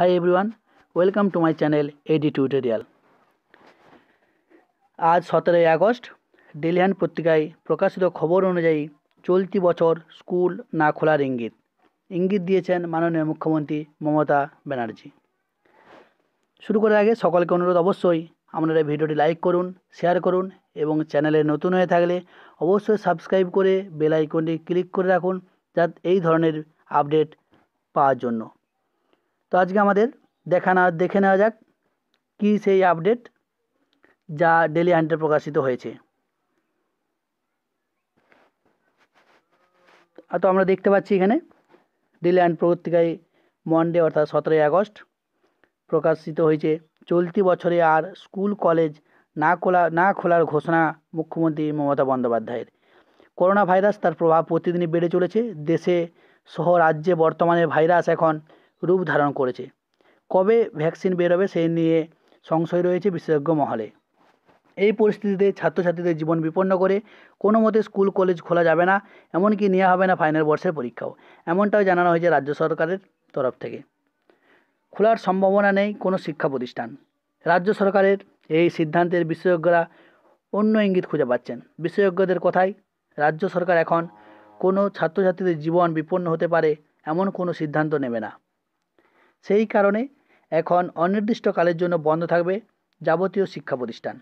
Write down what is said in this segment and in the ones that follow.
high everyone welcome to my channel AD tutorial আজ সতেরোই August ডেলিহান পত্রিকায় প্রকাশিত খবর অনুযায়ী চলতি বছর স্কুল না খোলার ইঙ্গিত ইঙ্গিত দিয়েছেন মাননীয় মুখ্যমন্ত্রী মমতা ব্যানার্জি শুরু করার আগে সকলকে অনুরোধ অবশ্যই আপনারা ভিডিওটি লাইক করুন শেয়ার করুন এবং চ্যানেলে নতুন হয়ে থাকলে অবশ্যই সাবস্ক্রাইব করে বেল আইকনটি ক্লিক করে রাখুন যা এই ধরনের আপডেট পাওয়ার জন্য তো আজকে আমাদের দেখা না দেখে নেওয়া যাক কি সেই আপডেট যা ডেলি হান্টে প্রকাশিত হয়েছে তো আমরা দেখতে পাচ্ছি এখানে ডেলি হান্ট পত্রিকায় মনডে অর্থাৎ সতেরোই আগস্ট প্রকাশিত হয়েছে চলতি বছরে আর স্কুল কলেজ না খোলা না খোলার ঘোষণা মুখ্যমন্ত্রী মমতা বন্দ্যোপাধ্যায়ের করোনা ভাইরাস তার প্রভাব প্রতিদিনই বেড়ে চলেছে দেশে সহ রাজ্যে বর্তমানে ভাইরাস এখন রূপ ধারণ করেছে কবে ভ্যাকসিন বেরোবে সেই নিয়ে সংশয় রয়েছে বিশেষজ্ঞ মহলে এই পরিস্থিতিতে ছাত্রছাত্রীদের জীবন বিপন্ন করে কোনো মতে স্কুল কলেজ খোলা যাবে না এমনকি নেওয়া হবে না ফাইনাল বর্ষের পরীক্ষাও এমনটাও জানানো হয়েছে রাজ্য সরকারের তরফ থেকে খোলার সম্ভাবনা নেই কোনো শিক্ষা প্রতিষ্ঠান রাজ্য সরকারের এই সিদ্ধান্তের বিশেষজ্ঞরা অন্য ইঙ্গিত খুঁজে পাচ্ছেন বিশেষজ্ঞদের কথায় রাজ্য সরকার এখন কোনো ছাত্রছাত্রীদের জীবন বিপন্ন হতে পারে এমন কোনো সিদ্ধান্ত নেবে না সেই কারণে এখন অনির্দিষ্টকালের জন্য বন্ধ থাকবে যাবতীয় শিক্ষা প্রতিষ্ঠান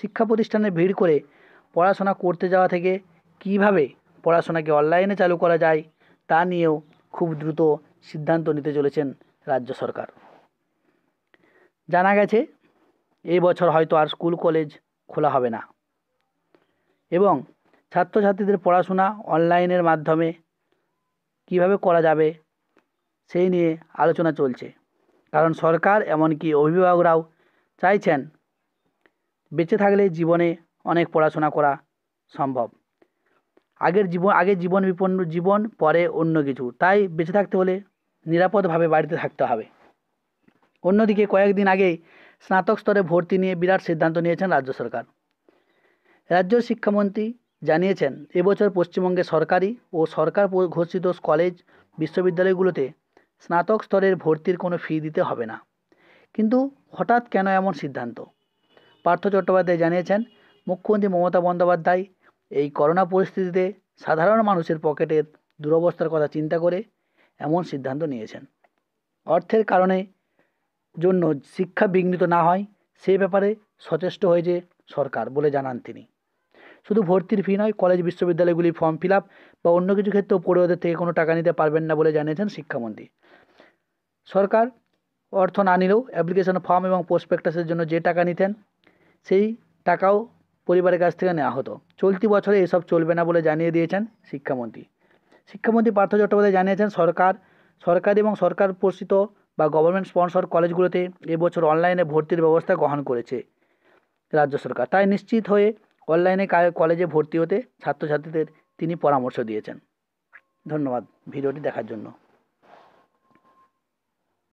শিক্ষা প্রতিষ্ঠানে ভিড় করে পড়াশোনা করতে যাওয়া থেকে কিভাবে পড়াশোনাকে অনলাইনে চালু করা যায় তা নিয়েও খুব দ্রুত সিদ্ধান্ত নিতে চলেছেন রাজ্য সরকার জানা গেছে এই বছর হয়তো আর স্কুল কলেজ খোলা হবে না এবং ছাত্রছাত্রীদের পড়াশোনা অনলাইনের মাধ্যমে কিভাবে করা যাবে সেই নিয়ে আলোচনা চলছে কারণ সরকার এমনকি অভিভাবকরাও চাইছেন বেঁচে থাকলে জীবনে অনেক পড়াশোনা করা সম্ভব আগের জীবন আগে জীবন বিপন্ন জীবন পরে অন্য কিছু তাই বেঁচে থাকতে হলে নিরাপদভাবে বাড়িতে থাকতে হবে অন্যদিকে কয়েকদিন আগেই স্নাতক স্তরে ভর্তি নিয়ে বিরাট সিদ্ধান্ত নিয়েছেন রাজ্য সরকার রাজ্য শিক্ষামন্ত্রী জানিয়েছেন এবছর পশ্চিমবঙ্গে সরকারি ও সরকার ঘোষিত কলেজ বিশ্ববিদ্যালয়গুলোতে স্নাতক স্তরের ভর্তির কোনো ফি দিতে হবে না কিন্তু হঠাৎ কেন এমন সিদ্ধান্ত পার্থ চট্টোপাধ্যায় জানিয়েছেন মুখ্যমন্ত্রী মমতা বন্দ্যোপাধ্যায় এই করোনা পরিস্থিতিতে সাধারণ মানুষের পকেটের দুরবস্থার কথা চিন্তা করে এমন সিদ্ধান্ত নিয়েছেন অর্থের কারণে জন্য শিক্ষা বিঘ্নিত না হয় সে ব্যাপারে সচেষ্ট হয়েছে সরকার বলে জানান তিনি শুধু ভর্তির ফি নয় কলেজ বিশ্ববিদ্যালয়গুলির ফর্ম ফিল আপ বা অন্য কিছু ক্ষেত্রেও পড়ুয়াদের থেকে কোনো টাকা নিতে পারবেন না বলে জানিয়েছেন শিক্ষামন্ত্রী সরকার অর্থ না নিলেও অ্যাপ্লিকেশন ফর্ম এবং প্রসপেক্টাসের জন্য যে টাকা নিতেন সেই টাকাও পরিবারের কাছ থেকে নেওয়া হতো চলতি বছরে এসব চলবে না বলে জানিয়ে দিয়েছেন শিক্ষামন্ত্রী শিক্ষামন্ত্রী পার্থ চট্টোপাধ্যায় জানিয়েছেন সরকার সরকারি এবং সরকার পোষিত বা গভর্নমেন্ট স্পন্সর কলেজগুলোতে এবছর অনলাইনে ভর্তির ব্যবস্থা গ্রহণ করেছে রাজ্য সরকার তাই নিশ্চিত হয়ে অনলাইনে কলেজে ভর্তি হতে ছাত্রছাত্রীদের তিনি পরামর্শ দিয়েছেন ধন্যবাদ ভিডিওটি দেখার জন্য